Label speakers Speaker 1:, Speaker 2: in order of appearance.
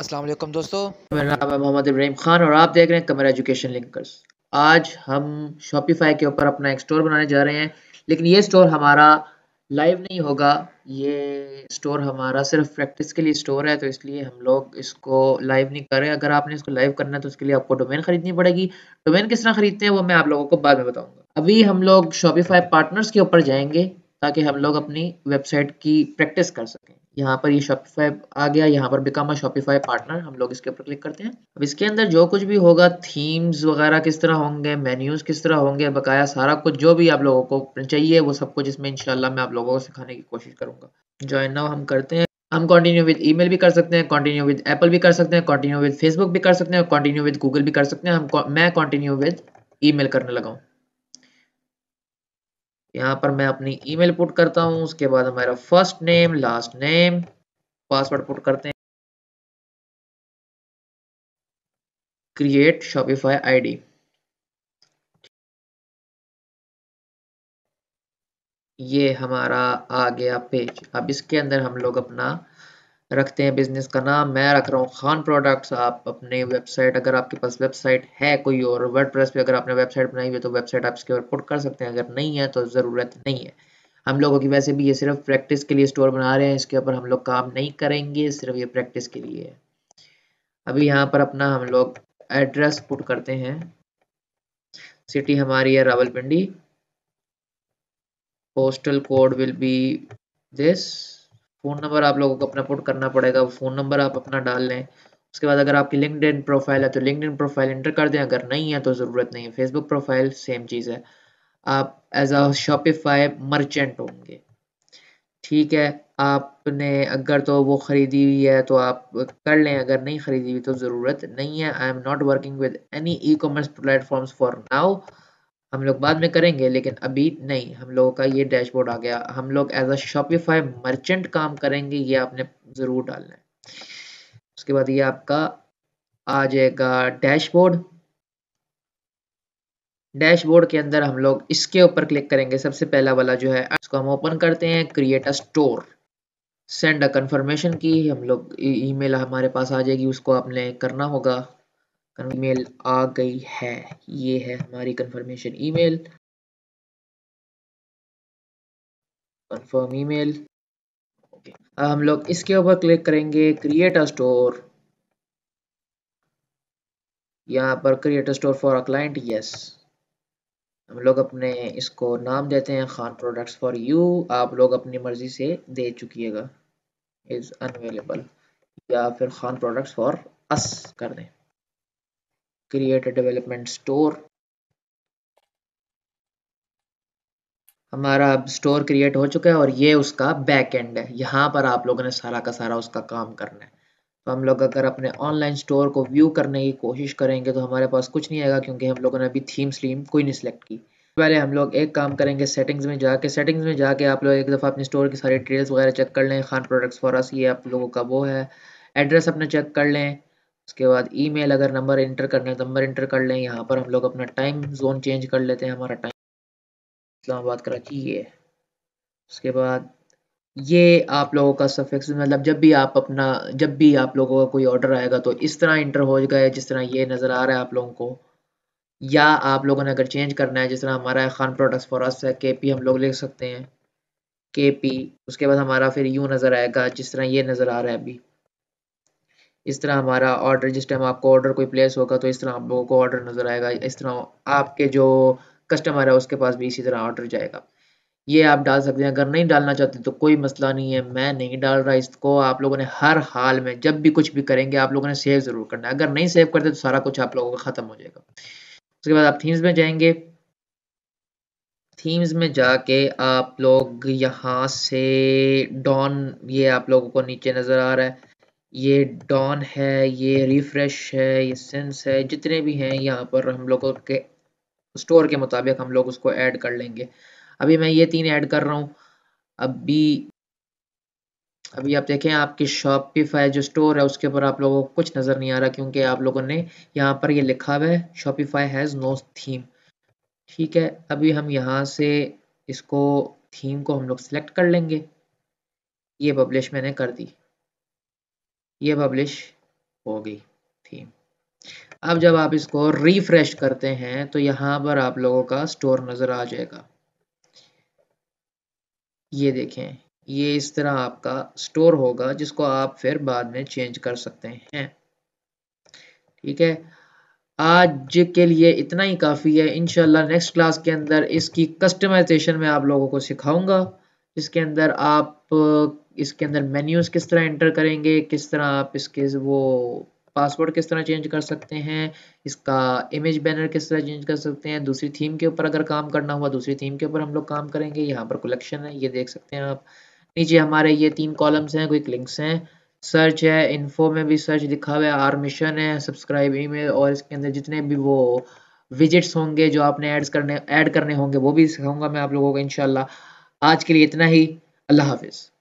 Speaker 1: असलम दोस्तों मेरा नाम है मोहम्मद इब्राहिम खान और आप देख रहे हैं कमर एजुकेशन लिंकर्स आज हम शॉपिफाई के ऊपर अपना एक स्टोर बनाने जा रहे हैं लेकिन ये स्टोर हमारा लाइव नहीं होगा ये स्टोर हमारा सिर्फ प्रैक्टिस के लिए स्टोर है तो इसलिए हम लोग इसको लाइव नहीं कर रहे अगर आपने इसको लाइव करना है तो उसके लिए आपको डोमेन खरीदनी पड़ेगी डोमेन किस तरह खरीदते हैं वो मैं आप लोगों को बाद में बताऊंगा अभी हम लोग शॉपिफाई पार्टनर्स के ऊपर जाएंगे ताकि हम लोग अपनी वेबसाइट की प्रैक्टिस कर सकें यहाँ पर ये शॉपिफाई आ गया यहाँ पर बिकम आ शॉपिफाई पार्टनर हम लोग इसके ऊपर क्लिक करते हैं अब इसके अंदर जो कुछ भी होगा थीम्स वगैरह किस तरह होंगे मेन्यूज किस तरह होंगे बकाया सारा कुछ जो भी आप लोगों को चाहिए वो सब कुछ इसमें इनशाला मैं आप लोगों को सिखाने की कोशिश करूंगा ज्वाइन नाउ हम करते हैं हम कंटिन्यू विद ईमेल भी कर सकते हैं कंटिन्यू विद एप्पल भी कर सकते हैं कंटिन्यू विद फेसबुक भी कर सकते हैं कंटिन्यू विद गूगल भी कर सकते हैं हम मैं कंटिन्यू विद ईमेल करने लगा हूँ यहाँ पर मैं अपनी ईमेल पुट करता हूँ उसके बाद हमारा first name last name password put करते हैं क्रिएट शॉपिफाई आईडी ये हमारा आ गया पेज अब इसके अंदर हम लोग अपना रखते हैं बिजनेस का नाम मैं रख रहा हूँ खान प्रोडक्ट्स आप अपने वेबसाइट अगर आपके पास वेबसाइट है कोई और वर्ड प्रेस पे अगर आपने वेबसाइट बनाई हुई है तो वेबसाइट आप इसके ऊपर पुट कर सकते हैं अगर नहीं है तो ज़रूरत नहीं है हम लोगों की वैसे भी ये सिर्फ प्रैक्टिस के लिए स्टोर बना रहे हैं इसके ऊपर हम लोग काम नहीं करेंगे सिर्फ ये प्रैक्टिस के लिए है अभी यहाँ पर अपना हम लोग एड्रेस पुट करते हैं सिटी हमारी है Rawalpindi postal code will be this phone number आप लोगों को अपना पुट करना पड़ेगा फ़ोन नंबर आप अपना डाल लें उसके बाद अगर आपकी लिंकड प्रोफाइल है तो लिंकड प्रोफाइल इंटर कर दें अगर नहीं है तो ज़रूरत नहीं है फेसबुक प्रोफाइल सेम चीज़ है आप एज अ शॉपिफाई मर्चेंट होंगे ठीक है आपने अगर तो वो ख़रीदी हुई है तो आप कर लें अगर नहीं ख़रीदी हुई तो ज़रूरत नहीं है I am not working with any e commerce platforms for now हम लोग बाद में करेंगे लेकिन अभी नहीं हम लोगों का ये डैशबोर्ड आ गया हम लोग एज अ शॉपिफाई मर्चेंट काम करेंगे ये आपने ज़रूर डालना है उसके बाद ये आपका आ जाएगा डैशबोर्ड डैशबोर्ड के अंदर हम लोग इसके ऊपर क्लिक करेंगे सबसे पहला वाला जो है इसको हम ओपन करते हैं create a store send a confirmation की हम लोग ईमेल हमारे पास आ जाएगी उसको आपने करना होगा ईमेल आ गई है ये है हमारी confirmation email confirm email okay अब हम लोग इसके ऊपर क्लिक करेंगे क्रिएट अ स्टोर यहाँ पर create a store for a client yes हम लोग अपने इसको नाम देते हैं खान प्रोडक्ट्स फॉर यू आप लोग अपनी मर्जी से दे चुकीगा इज़ अनबल या फिर खान प्रोडक्ट्स फॉर अस कर दें create a development store हमारा स्टोर क्रिएट हो चुका है और ये उसका बैक एंड है यहाँ पर आप लोगों ने सारा का सारा उसका काम करना है तो हम लोग अगर अपने ऑनलाइन स्टोर को व्यू करने की कोशिश करेंगे तो हमारे पास कुछ नहीं आएगा क्योंकि हम लोगों ने अभी थीम स्लीम कोई नहीं सिलेक्ट की पहले हम लोग एक काम करेंगे सेटिंग्स में जाके सेटिंग्स में जाके आप लोग एक दफ़ा अपने स्टोर की सारी डिटेल्स वगैरह चेक कर लें खान प्रोडक्ट्स फॉर अस ये आप लोगों का वो है एड्रेस अपना चेक कर लें उसके बाद ईमेल अगर नंबर इंटर करना है तो नंबर इंटर कर लें यहाँ पर हम लोग अपना टाइम जोन चेंज कर लेते हैं हमारा टाइम इस्लामाबाद कराची ये उसके बाद ये आप लोगों का सफेक्स मतलब जब भी आप अपना जब भी आप लोगों का कोई ऑर्डर आएगा तो इस तरह इंटर हो जाएगा जिस तरह ये नज़र आ रहा है आप लोगों को या आप लोगों ने अगर चेंज करना है जिस तरह हमारा खान प्रोडक्ट्स फॉर अस है के पी हम लोग लिख सकते हैं के पी उसके बाद हमारा फिर यूँ नज़र आएगा जिस तरह ये नज़र आ रहा है अभी इस तरह हमारा ऑर्डर जिस टाइम आपको ऑर्डर कोई प्लेस होगा तो इस तरह आप लोगों को ऑर्डर नज़र आएगा इस तरह आपके जो कस्टमर है उसके पास भी इसी तरह ऑर्डर जाएगा ये आप डाल सकते हैं अगर नहीं डालना चाहते तो कोई मसला नहीं है मैं नहीं डाल रहा इसको आप लोगों ने हर हाल में जब भी कुछ भी करेंगे आप लोगों ने सेव ज़रूर करना है अगर नहीं सेव करते तो सारा कुछ आप लोगों का ख़त्म हो जाएगा उसके बाद आप थीम्स में जाएंगे थीम्स में जाके आप लोग यहाँ से डॉन ये आप लोगों को नीचे नज़र आ रहा है ये डॉन है ये रिफ्रेश है ये सेंस है जितने भी हैं यहाँ पर हम लोगों के स्टोर के मुताबिक हम लोग उसको ऐड कर लेंगे अभी मैं ये तीन ऐड कर रहा हूँ अभी अभी आप देखें आपकी शॉपिफाई जो स्टोर है उसके ऊपर आप लोगों को कुछ नज़र नहीं आ रहा क्योंकि आप लोगों ने यहाँ पर ये लिखा हुआ है शॉपिफाई हैज़ नो थीम ठीक है अभी हम यहाँ से इसको थीम को हम लोग सेलेक्ट कर लेंगे ये पब्लिश मैंने कर दी ये पब्लिश हो गई थी अब जब आप इसको रिफ्रेश करते हैं तो यहां पर आप लोगों का स्टोर नज़र आ जाएगा ये देखें ये इस तरह आपका स्टोर होगा जिसको आप फिर बाद में चेंज कर सकते हैं ठीक है आज के लिए इतना ही काफ़ी है इनशाला नेक्स्ट क्लास के अंदर इसकी कस्टमाइजेशन में आप लोगों को सिखाऊंगा इसके अंदर आप इसके अंदर मेन्यूज़ किस तरह एंटर करेंगे किस तरह आप इसके वो पासवर्ड किस तरह चेंज कर सकते हैं इसका इमेज बैनर किस तरह चेंज कर सकते हैं दूसरी थीम के ऊपर अगर काम करना हुआ दूसरी थीम के ऊपर हम लोग काम करेंगे यहाँ पर कलेक्शन है ये देख सकते हैं आप नीचे हमारे ये तीन कॉलम्स हैं क्विक लिंक्स हैं सर्च है इन्फो में भी सर्च लिखा हुआ है आर मिशन है सब्सक्राइब ई और इसके अंदर जितने भी वो विजिट्स होंगे जो आपने एड्स करने ऐड करने होंगे वो भी सिखाऊंगा मैं आप लोगों को इनशाला आज के लिए इतना ही अल्लाह हाफिज़